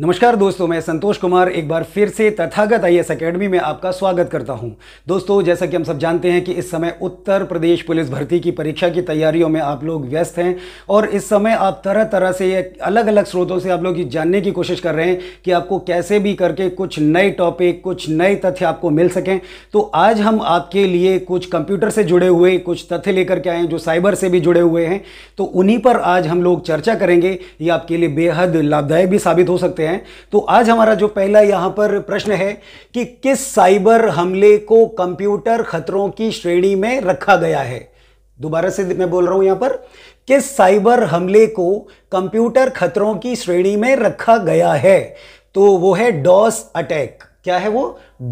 नमस्कार दोस्तों मैं संतोष कुमार एक बार फिर से तथागत आई एस अकेडमी में आपका स्वागत करता हूं दोस्तों जैसा कि हम सब जानते हैं कि इस समय उत्तर प्रदेश पुलिस भर्ती की परीक्षा की तैयारियों में आप लोग व्यस्त हैं और इस समय आप तरह तरह से अलग अलग स्रोतों से आप लोग जानने की कोशिश कर रहे हैं कि आपको कैसे भी करके कुछ नए टॉपिक कुछ नए तथ्य आपको मिल सकें तो आज हम आपके लिए कुछ कंप्यूटर से जुड़े हुए कुछ तथ्य लेकर के आए हैं जो साइबर से भी जुड़े हुए हैं तो उन्हीं पर आज हम लोग चर्चा करेंगे ये आपके लिए बेहद लाभदायक भी साबित हो सकते हैं सकते हैं तो आज हमारा जो पहला यहां पर प्रश्न है कि किस साइबर हमले को कंप्यूटर खतरों की श्रेणी में रखा गया है दोबारा से मैं बोल रहा हूं यहां पर किस साइबर हमले को कंप्यूटर खतरों की श्रेणी में रखा गया है तो वो है डॉस अटैक क्या है वो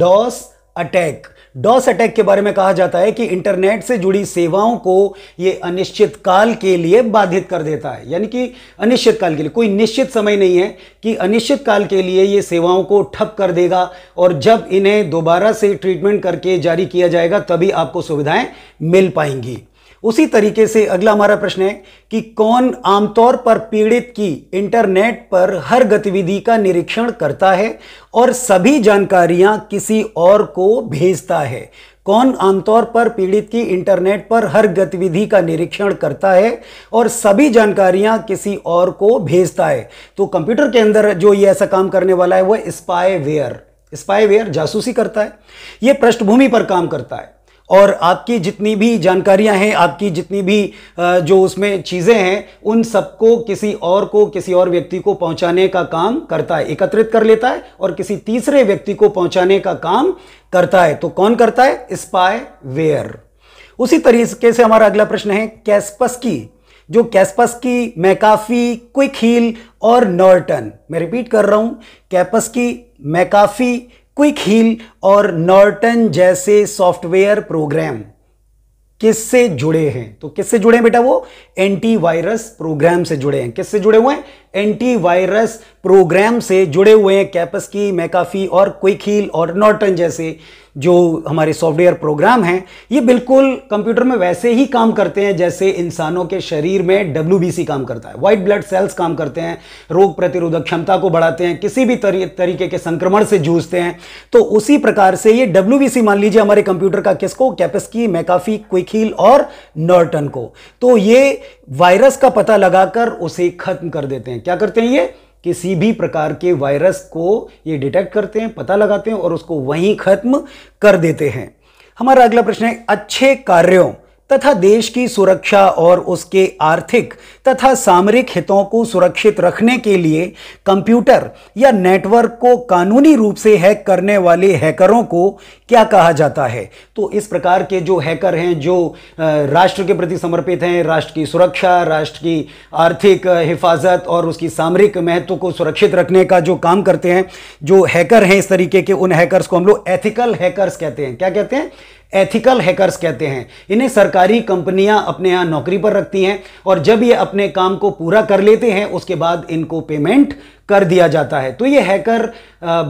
डॉस अटैक डॉस अटैक के बारे में कहा जाता है कि इंटरनेट से जुड़ी सेवाओं को ये अनिश्चित काल के लिए बाधित कर देता है यानी कि अनिश्चित काल के लिए कोई निश्चित समय नहीं है कि अनिश्चित काल के लिए ये सेवाओं को ठप कर देगा और जब इन्हें दोबारा से ट्रीटमेंट करके जारी किया जाएगा तभी आपको सुविधाएं मिल पाएंगी उसी तरीके से अगला हमारा प्रश्न है कि कौन आमतौर पर पीड़ित की इंटरनेट पर हर गतिविधि का निरीक्षण करता है और सभी जानकारियां किसी और को भेजता है कौन आमतौर पर पीड़ित की इंटरनेट पर हर गतिविधि का निरीक्षण करता है और सभी जानकारियां किसी और को भेजता है तो कंप्यूटर के अंदर जो ये ऐसा काम करने वाला है वह स्पाईवेयर स्पाईवेयर जासूसी करता है ये पृष्ठभूमि पर काम करता है और आपकी जितनी भी जानकारियां हैं आपकी जितनी भी जो उसमें चीज़ें हैं उन सबको किसी और को किसी और व्यक्ति को पहुंचाने का काम करता है एकत्रित कर लेता है और किसी तीसरे व्यक्ति को पहुंचाने का काम करता है तो कौन करता है स्पाई वेयर उसी तरीके से हमारा अगला प्रश्न है कैसपस की जो कैसपस की मैकाफी क्विक हील और नॉर्टन मैं रिपीट कर रहा हूं कैपस की मैकाफी क्विक हील और नॉर्टन जैसे सॉफ्टवेयर प्रोग्राम किससे जुड़े हैं तो किससे जुड़े हैं बेटा वो एंटीवायरस प्रोग्राम से जुड़े हैं किससे जुड़े हुए हैं एंटीवायरस प्रोग्राम से जुड़े हुए हैं कैपस की मैकाफी और क्विक हील और नॉर्टन जैसे जो हमारे सॉफ्टवेयर प्रोग्राम हैं ये बिल्कुल कंप्यूटर में वैसे ही काम करते हैं जैसे इंसानों के शरीर में डब्ल्यू काम करता है वाइट ब्लड सेल्स काम करते हैं रोग प्रतिरोधक क्षमता को बढ़ाते हैं किसी भी तरी, तरीके के संक्रमण से जूझते हैं तो उसी प्रकार से ये डब्ल्यू मान लीजिए हमारे कंप्यूटर का किसको कैपेस्की मैकाफी क्विकहील और नर्टन को तो ये वायरस का पता लगाकर उसे खत्म कर देते हैं क्या करते हैं ये किसी भी प्रकार के वायरस को ये डिटेक्ट करते हैं पता लगाते हैं और उसको वहीं ख़त्म कर देते हैं हमारा अगला प्रश्न है अच्छे कार्यों तथा देश की सुरक्षा और उसके आर्थिक तथा सामरिक हितों को सुरक्षित रखने के लिए कंप्यूटर या नेटवर्क को कानूनी रूप से हैक करने वाले हैकरों को क्या कहा जाता है तो इस प्रकार के जो हैकर हैं जो राष्ट्र के प्रति समर्पित हैं राष्ट्र की सुरक्षा राष्ट्र की आर्थिक हिफाजत और उसकी सामरिक महत्व को सुरक्षित रखने का जो काम करते हैं जो हैकर हैं इस तरीके के उन हैकर्स को हम लोग एथिकल हैकर्स कहते हैं क्या कहते हैं एथिकल हैकर्स कहते हैं इन्हें सरकारी कंपनियां अपने यहाँ नौकरी पर रखती हैं और जब ये अपने काम को पूरा कर लेते हैं उसके बाद इनको पेमेंट कर दिया जाता है तो ये हैकर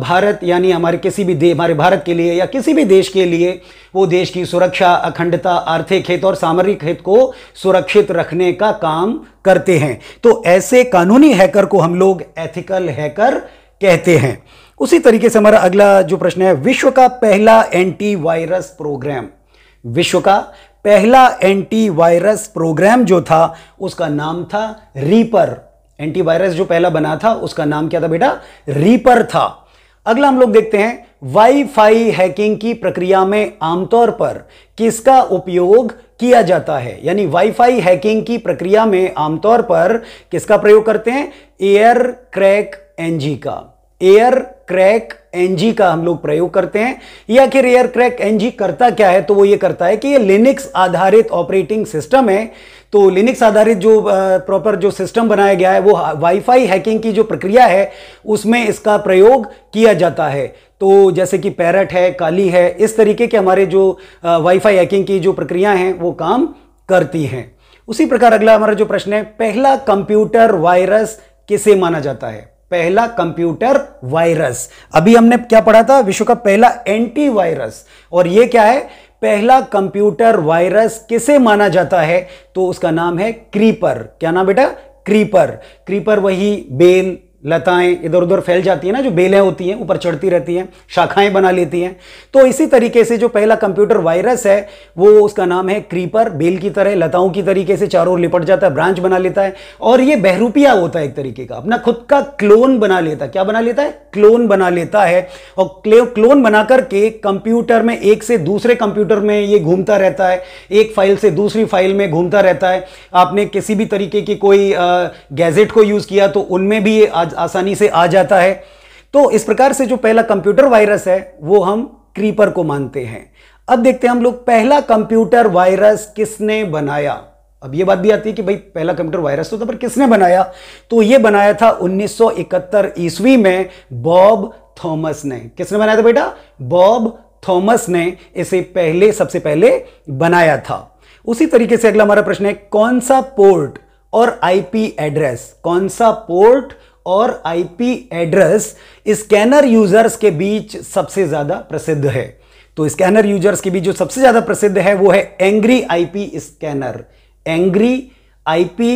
भारत यानी हमारे किसी भी हमारे भारत के लिए या किसी भी देश के लिए वो देश की सुरक्षा अखंडता आर्थिक हित और सामरिक हित को सुरक्षित रखने का काम करते हैं तो ऐसे कानूनी हैकर को हम लोग एथिकल हैकर कहते हैं उसी तरीके से हमारा अगला जो प्रश्न है विश्व का पहला एंटीवायरस प्रोग्राम विश्व का पहला एंटीवायरस प्रोग्राम जो था उसका नाम था रीपर एंटीवायरस जो पहला बना था उसका नाम क्या था बेटा रीपर था अगला हम लोग देखते हैं वाईफाई हैकिंग की प्रक्रिया में आमतौर पर किसका उपयोग किया जाता है यानी वाईफाई हैकिंग की प्रक्रिया में आमतौर पर किसका प्रयोग करते हैं एयर क्रैक एनजी का एयर क्रैक एनजी का हम लोग प्रयोग करते हैं या कि एयर क्रैक एनजी करता क्या है तो वो ये करता है कि ये लिनिक्स आधारित ऑपरेटिंग सिस्टम है तो लिनिक्स आधारित जो प्रॉपर जो सिस्टम बनाया गया है वो वाईफाई हैकिंग की जो प्रक्रिया है उसमें इसका प्रयोग किया जाता है तो जैसे कि पैरट है काली है इस तरीके के हमारे जो वाईफाई हैकिंग की जो प्रक्रिया हैं वो काम करती हैं उसी प्रकार अगला हमारा जो प्रश्न है पहला कंप्यूटर वायरस किसे माना जाता है पहला कंप्यूटर वायरस अभी हमने क्या पढ़ा था विश्व का पहला एंटीवायरस और यह क्या है पहला कंप्यूटर वायरस किसे माना जाता है तो उसका नाम है क्रीपर क्या नाम बेटा क्रीपर क्रीपर वही बेल लताएं इधर उधर फैल जाती है ना जो बेलें होती हैं ऊपर चढ़ती रहती हैं शाखाएं बना लेती हैं तो इसी तरीके से जो पहला कंप्यूटर वायरस है वो उसका नाम है क्रीपर बेल की तरह लताओं की तरीके से चारों ओर लिपट जाता है ब्रांच बना लेता है और ये बहरूपिया होता है एक तरीके का अपना खुद का क्लोन बना लेता है क्या बना लेता है क्लोन बना लेता है और क्लोन बना करके कंप्यूटर में एक से दूसरे कंप्यूटर में ये घूमता रहता है एक फाइल से दूसरी फाइल में घूमता रहता है आपने किसी भी तरीके की कोई गैजेट को यूज़ किया तो उनमें भी आज आसानी से आ जाता है तो इस प्रकार से जो पहला कंप्यूटर वायरस है वो हम क्रीपर को मानते हैं अब देखते हैं हम लोग पहला कंप्यूटर वायरस किसने बनाया अब ये बात भी आती है कि भाई पहला कंप्यूटर वायरस तो था पर किसने बनाया तो ये बनाया था 1971 ईस्वी में बॉब थॉमस ने किसने बनाया था बेटा बॉब थॉमस ने इसे पहले सबसे पहले बनाया था उसी तरीके से अगला हमारा प्रश्न है कौन सा पोर्ट और आईपी एड्रेस कौन सा पोर्ट और आईपी एड्रेस स्कैनर यूजर्स के बीच सबसे ज्यादा प्रसिद्ध है तो स्कैनर यूजर्स के बीच जो सबसे ज्यादा प्रसिद्ध है वो है Angry IP Scanner Angry IP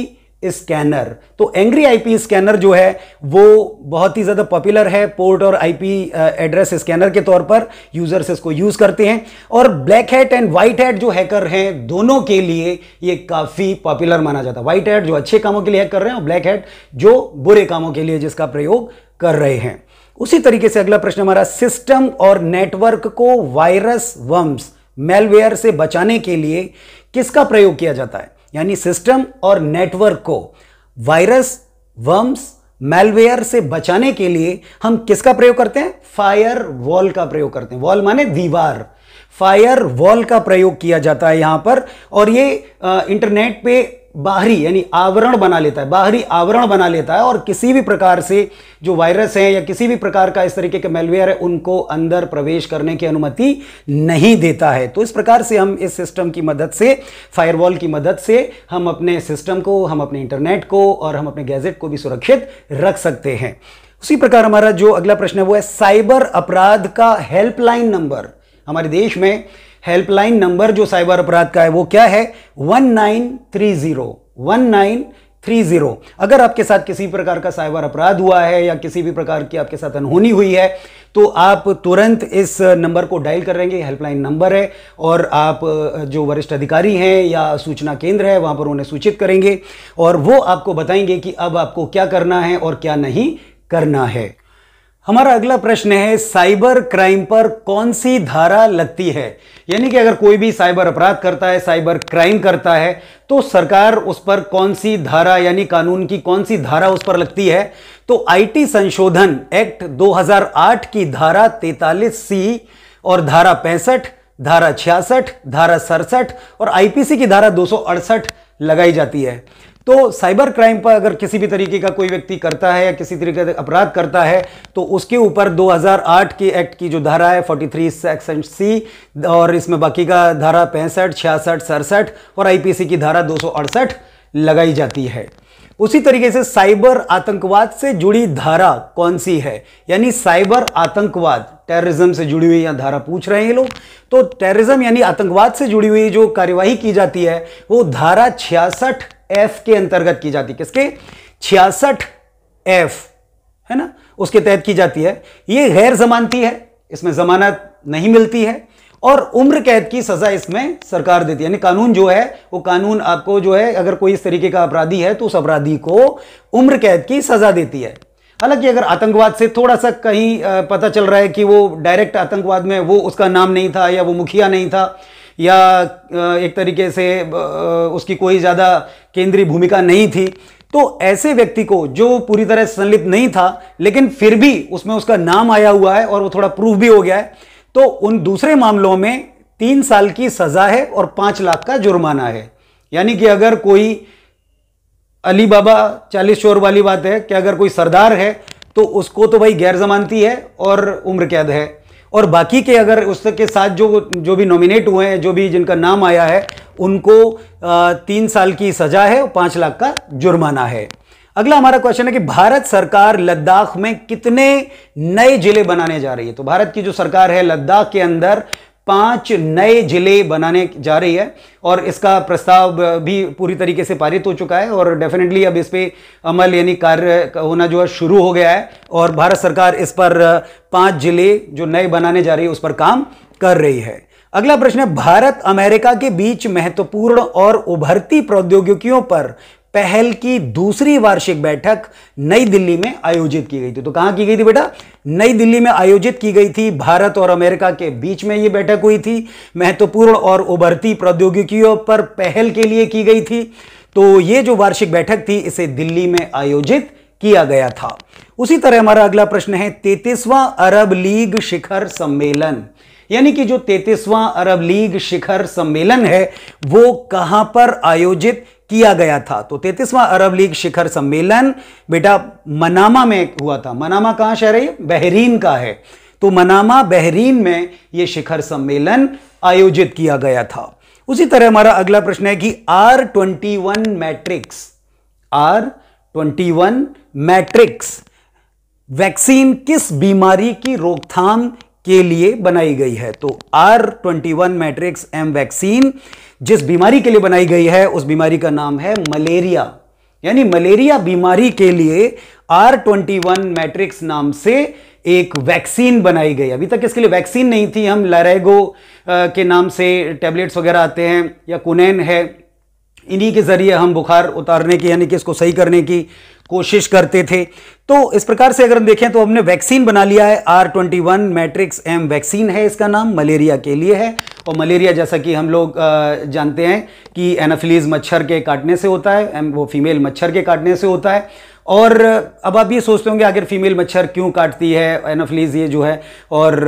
Scanner तो एंग्री आईपी स्कैनर जो है वो बहुत ही ज़्यादा पॉपुलर है पोर्ट और आईपी एड्रेस स्कैनर के तौर पर यूजर्स इसको यूज़ करते हैं और black hat and white hat जो हैकर हैं दोनों के लिए ये काफ़ी पॉपुलर माना जाता है व्हाइट हैट जो अच्छे कामों के लिए हैक कर रहे हैं और ब्लैक हैट जो बुरे कामों के लिए जिसका प्रयोग कर रहे हैं उसी तरीके से अगला प्रश्न हमारा सिस्टम और नेटवर्क को वायरस वम्स मेलवेयर से बचाने के लिए किसका प्रयोग किया जाता है यानी सिस्टम और नेटवर्क को वायरस वर्म्स मेलवेयर से बचाने के लिए हम किसका प्रयोग करते हैं फायर वॉल का प्रयोग करते हैं वॉल माने दीवार फायर वॉल का प्रयोग किया जाता है यहां पर और ये इंटरनेट पे बाहरी यानी आवरण बना लेता है बाहरी आवरण बना लेता है और किसी भी प्रकार से जो वायरस है या किसी भी प्रकार का इस तरीके के मेलवेयर है उनको अंदर प्रवेश करने की अनुमति नहीं देता है तो इस प्रकार से हम इस सिस्टम की मदद से फायरवॉल की मदद से हम अपने सिस्टम को हम अपने इंटरनेट को और हम अपने गैजेट को भी सुरक्षित रख सकते हैं उसी प्रकार हमारा जो अगला प्रश्न है वो है साइबर अपराध का हेल्पलाइन नंबर हमारे देश में हेल्पलाइन नंबर जो साइबर अपराध का है वो क्या है one nine three zero one nine three zero अगर आपके साथ किसी प्रकार का साइबर अपराध हुआ है या किसी भी प्रकार की आपके साथ अनहोनी हुई है तो आप तुरंत इस नंबर को डायल करेंगे हेल्पलाइन नंबर है और आप जो वरिष्ठ अधिकारी हैं या सूचना केंद्र है वहां पर उन्हें सूचित करेंगे और वो आपको बताएंगे कि अब आपको क्या करना है और क्या नहीं करना है हमारा अगला प्रश्न है साइबर क्राइम पर कौन सी धारा लगती है यानी कि अगर कोई भी साइबर अपराध करता है साइबर क्राइम करता है तो सरकार उस पर कौन सी धारा यानी कानून की कौन सी धारा उस पर लगती है तो आईटी संशोधन एक्ट 2008 की धारा 43 सी और धारा पैंसठ धारा छियासठ धारा सड़सठ और आईपीसी की धारा दो लगाई जाती है तो साइबर क्राइम पर अगर किसी भी तरीके का कोई व्यक्ति करता है या किसी तरीके का अपराध करता है तो उसके ऊपर 2008 के एक्ट की जो धारा है 43 सेक्शन सी और इसमें बाकी का धारा पैंसठ छियासठ सड़सठ और आईपीसी की धारा दो लगाई जाती है उसी तरीके से साइबर आतंकवाद से जुड़ी धारा कौन सी है यानी साइबर आतंकवाद टेररिज्म से जुड़ी हुई यहाँ धारा पूछ रहे हैं ये लोग तो टेररिज्म यानी आतंकवाद से जुड़ी हुई जो कार्यवाही की जाती है वो धारा छियासठ एफ के अंतर्गत की जाती है किसके छियासठ एफ है ना उसके तहत की जाती है यह गैर जमानती है इसमें जमानत नहीं मिलती है और उम्र कैद की सजा इसमें सरकार देती है यानी कानून जो है वो कानून आपको जो है अगर कोई इस तरीके का अपराधी है तो उस अपराधी को उम्र कैद की सजा देती है हालांकि अगर आतंकवाद से थोड़ा सा कहीं पता चल रहा है कि वो डायरेक्ट आतंकवाद में वो उसका नाम नहीं था या वो मुखिया नहीं था या एक तरीके से उसकी कोई ज़्यादा केंद्रीय भूमिका नहीं थी तो ऐसे व्यक्ति को जो पूरी तरह संलिप्त नहीं था लेकिन फिर भी उसमें उसका नाम आया हुआ है और वो थोड़ा प्रूफ भी हो गया है तो उन दूसरे मामलों में तीन साल की सजा है और पांच लाख का जुर्माना है यानी कि अगर कोई अली बाबा चालीस शोर वाली बात है कि अगर कोई सरदार है तो उसको तो भाई गैर जमानती है और उम्र कैद है और बाकी के अगर उसके साथ जो जो भी नॉमिनेट हुए हैं जो भी जिनका नाम आया है उनको तीन साल की सजा है और पांच लाख का जुर्माना है अगला हमारा क्वेश्चन है कि भारत सरकार लद्दाख में कितने नए जिले बनाने जा रही है तो भारत की जो सरकार है लद्दाख के अंदर पांच नए जिले बनाने जा रही है और इसका प्रस्ताव भी पूरी तरीके से पारित हो चुका है और डेफिनेटली अब इस पर अमल यानी कार्य होना जो है शुरू हो गया है और भारत सरकार इस पर पांच जिले जो नए बनाने जा रही है उस पर काम कर रही है अगला प्रश्न है भारत अमेरिका के बीच महत्वपूर्ण और उभरती प्रौद्योगिकियों पर पहल की दूसरी वार्षिक बैठक नई दिल्ली में आयोजित की गई थी तो कहां की गई थी बेटा नई दिल्ली में आयोजित की गई थी भारत और अमेरिका के बीच में यह बैठक हुई थी महत्वपूर्ण और उभरती प्रौद्योगिकियों पर पहल के लिए की गई थी तो यह जो वार्षिक बैठक थी इसे दिल्ली में आयोजित किया गया था उसी तरह हमारा अगला प्रश्न है तेतीसवां अरब लीग शिखर सम्मेलन यानी कि जो तैतीसवां अरब लीग शिखर सम्मेलन है वो कहां पर आयोजित किया गया था तो तैतीसवां अरब लीग शिखर सम्मेलन बेटा मनामा में हुआ था मनामा कहां शहर है बहरीन का है तो मनामा बहरीन में यह शिखर सम्मेलन आयोजित किया गया था उसी तरह हमारा अगला प्रश्न है कि R twenty one matrix R twenty one matrix vaccine किस बीमारी की रोकथाम के लिए बनाई गई है तो R twenty one matrix M vaccine जिस बीमारी के लिए बनाई गई है उस बीमारी का नाम है मलेरिया यानी मलेरिया बीमारी के लिए आर ट्वेंटी वन मैट्रिक्स नाम से एक वैक्सीन बनाई गई अभी तक इसके लिए वैक्सीन नहीं थी हम लरेगो के नाम से टैबलेट्स वगैरह आते हैं या कुनैन है इन्हीं के ज़रिए हम बुखार उतारने की यानी कि इसको सही करने की कोशिश करते थे तो इस प्रकार से अगर हम देखें तो हमने वैक्सीन बना लिया है R twenty one matrix M vaccine है इसका नाम मलेरिया के लिए है और मलेरिया जैसा कि हम लोग जानते हैं कि एनाफिलीज मच्छर के काटने से होता है एम वो फीमेल मच्छर के काटने से होता है और अब आप ये सोचते होंगे आखिर फीमेल मच्छर क्यों काटती है एनोफिलीज ये जो है और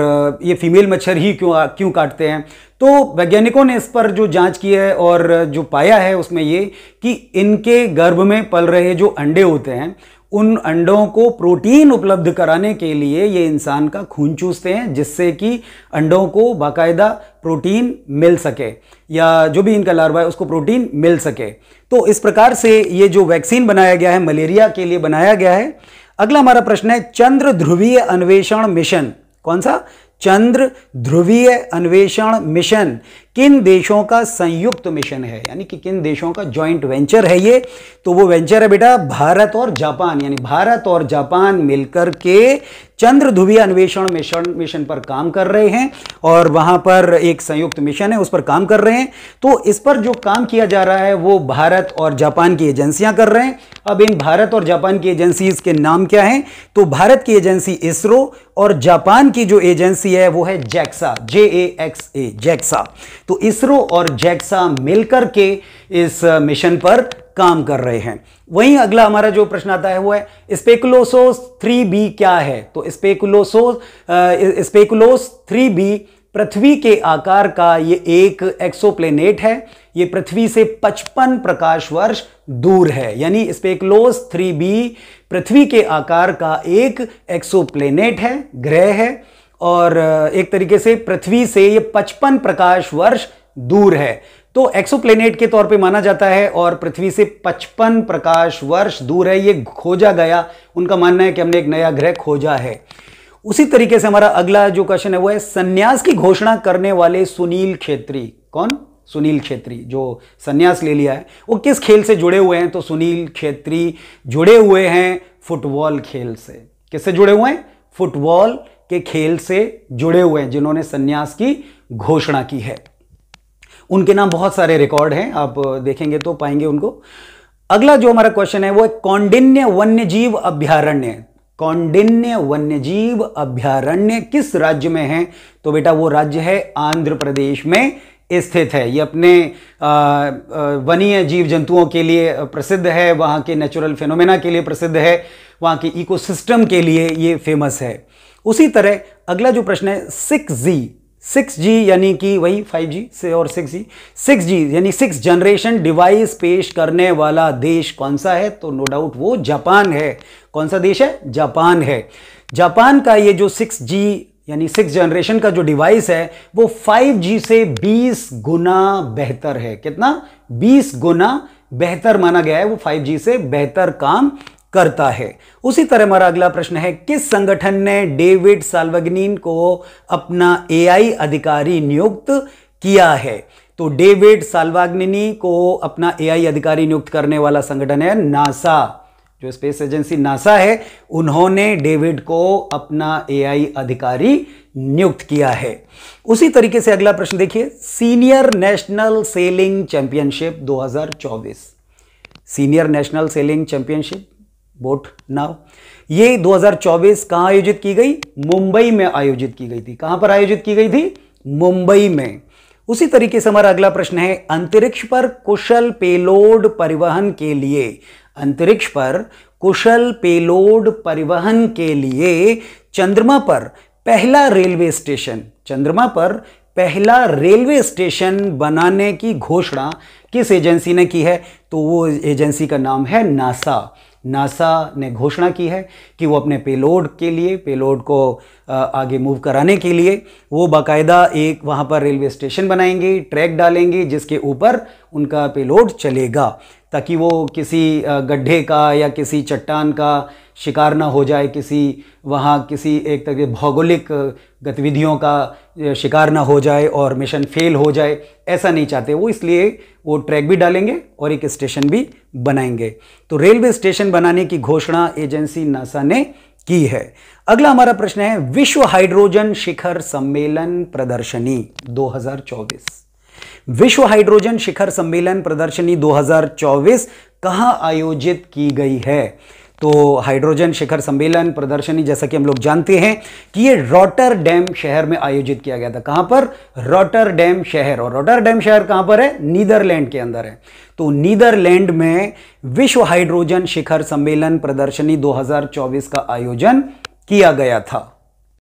ये फीमेल मच्छर ही क्यों क्यों काटते हैं तो वैज्ञानिकों ने इस पर जो जांच की है और जो पाया है उसमें ये कि इनके गर्भ में पल रहे जो अंडे होते हैं उन अंडों को प्रोटीन उपलब्ध कराने के लिए ये इंसान का खून चूसते हैं जिससे कि अंडों को बाकायदा प्रोटीन मिल सके या जो भी इनका लार्वा है उसको प्रोटीन मिल सके तो इस प्रकार से ये जो वैक्सीन बनाया गया है मलेरिया के लिए बनाया गया है अगला हमारा प्रश्न है चंद्र ध्रुवीय अन्वेषण मिशन कौन सा चंद्र ध्रुवीय अन्वेषण मिशन किन देशों का संयुक्त मिशन है यानी कि किन देशों का जॉइंट वेंचर है ये तो वो वेंचर है बेटा भारत और जापान यानी भारत और जापान मिलकर के चंद्र ध्रुवीय अन्वेषण मिशन मिशन पर काम कर रहे हैं और वहां पर एक संयुक्त मिशन है उस पर काम कर रहे हैं तो इस पर जो काम किया जा रहा है वो भारत और जापान की एजेंसियां कर रहे हैं अब इन भारत और जापान की एजेंसीज के नाम क्या हैं तो भारत की एजेंसी इसरो और जापान की जो एजेंसी है वो है JAXA J A X A JAXA तो इसरो और जैक्सा मिलकर के इस मिशन पर काम कर रहे हैं वहीं अगला हमारा जो प्रश्न आता है वो है स्पेकुलोसोस थ्री बी क्या है तो स्पेकुलोसोस स्पेकुलोस थ्री बी पृथ्वी के आकार का ये एक एक्सोप्लेनेट है ये पृथ्वी से 55 प्रकाश वर्ष दूर है यानी स्पेकलोस 3b पृथ्वी के आकार का एक एक्सोप्लेनेट है ग्रह है और एक तरीके से पृथ्वी से ये 55 प्रकाश वर्ष दूर है तो एक्सोप्लेनेट के तौर पे माना जाता है और पृथ्वी से 55 प्रकाश वर्ष दूर है ये खोजा गया उनका मानना है कि हमने एक नया ग्रह खोजा है उसी तरीके से हमारा अगला जो क्वेश्चन है वो है सन्यास की घोषणा करने वाले सुनील खेत्री कौन सुनील खेत्री जो संन्यास ले लिया है वो किस खेल से जुड़े हुए हैं तो सुनील खेत्री जुड़े हुए हैं फुटबॉल खेल से किससे जुड़े हुए हैं फुटबॉल के खेल से जुड़े हुए हैं जिन्होंने संन्यास की घोषणा की है उनके नाम बहुत सारे रिकॉर्ड हैं आप देखेंगे तो पाएंगे उनको अगला जो हमारा क्वेश्चन है वो है कौंडिन्य जीव अभ्यारण्य कौंडिन्य जीव अभ्यारण्य किस राज्य में है तो बेटा वो राज्य है आंध्र प्रदेश में स्थित है ये अपने वन्य जीव जंतुओं के लिए प्रसिद्ध है वहाँ के नेचुरल फेनोमेना के लिए प्रसिद्ध है वहाँ के इकोसिस्टम के लिए ये फेमस है उसी तरह अगला जो प्रश्न है सिक्स जी सिक्स जी यानी कि वही फाइव जी से और सिक्स जी सिक्स जी यानी सिक्स जनरेशन डिवाइस पेश करने वाला देश कौन सा है तो नो डाउट वो जापान है कौन सा देश है जापान है जापान का ये जो सिक्स जी यानी सिक्स जनरेशन का जो डिवाइस है वो फाइव जी से बीस गुना बेहतर है कितना बीस गुना बेहतर माना गया है वो फाइव जी से बेहतर काम करता है उसी तरह हमारा अगला प्रश्न है किस संगठन ने डेविड साल्वगनीन को अपना एआई अधिकारी नियुक्त किया है तो डेविड साल्वाग्निनी को अपना एआई अधिकारी नियुक्त करने वाला संगठन है नासा जो स्पेस एजेंसी नासा है उन्होंने डेविड को अपना एआई अधिकारी नियुक्त किया है उसी तरीके से अगला प्रश्न देखिए senior national sailing championship 2024 senior national sailing championship boat नाव ये 2024 कहां आयोजित की गई मुंबई में आयोजित की गई थी कहां पर आयोजित की गई थी मुंबई में उसी तरीके से हमारा अगला प्रश्न है अंतरिक्ष पर कुशल पेलोड परिवहन के लिए अंतरिक्ष पर कुशल पेलोड परिवहन के लिए चंद्रमा पर पहला रेलवे स्टेशन चंद्रमा पर पहला रेलवे स्टेशन बनाने की घोषणा किस एजेंसी ने की है तो वो एजेंसी का नाम है नासा नासा ने घोषणा की है कि वो अपने पेलोड के लिए पेलोड को आगे मूव कराने के लिए वो बाकायदा एक वहाँ पर रेलवे स्टेशन बनाएंगे ट्रैक डालेंगे जिसके ऊपर उनका पेलोड चलेगा ताकि वो किसी गड्ढे का या किसी चट्टान का शिकार ना हो जाए किसी वहाँ किसी एक तरह भौगोलिक गतिविधियों का शिकार ना हो जाए और मिशन फेल हो जाए ऐसा नहीं चाहते वो इसलिए वो ट्रैक भी डालेंगे और एक स्टेशन भी बनाएंगे तो रेलवे स्टेशन बनाने की घोषणा एजेंसी नासा ने की है अगला हमारा प्रश्न है विश्व हाइड्रोजन शिखर सम्मेलन प्रदर्शनी 2024 विश्व हाइड्रोजन शिखर सम्मेलन प्रदर्शनी 2024 कहां आयोजित की गई है तो हाइड्रोजन शिखर सम्मेलन प्रदर्शनी जैसा कि हम लोग जानते हैं कि ये रोटर डैम शहर में आयोजित किया गया था कहां पर रोटर डैम शहर और रोटर डैम शहर कहां पर है नीदरलैंड के अंदर है तो नीदरलैंड में विश्व हाइड्रोजन शिखर सम्मेलन प्रदर्शनी 2024 का आयोजन किया गया था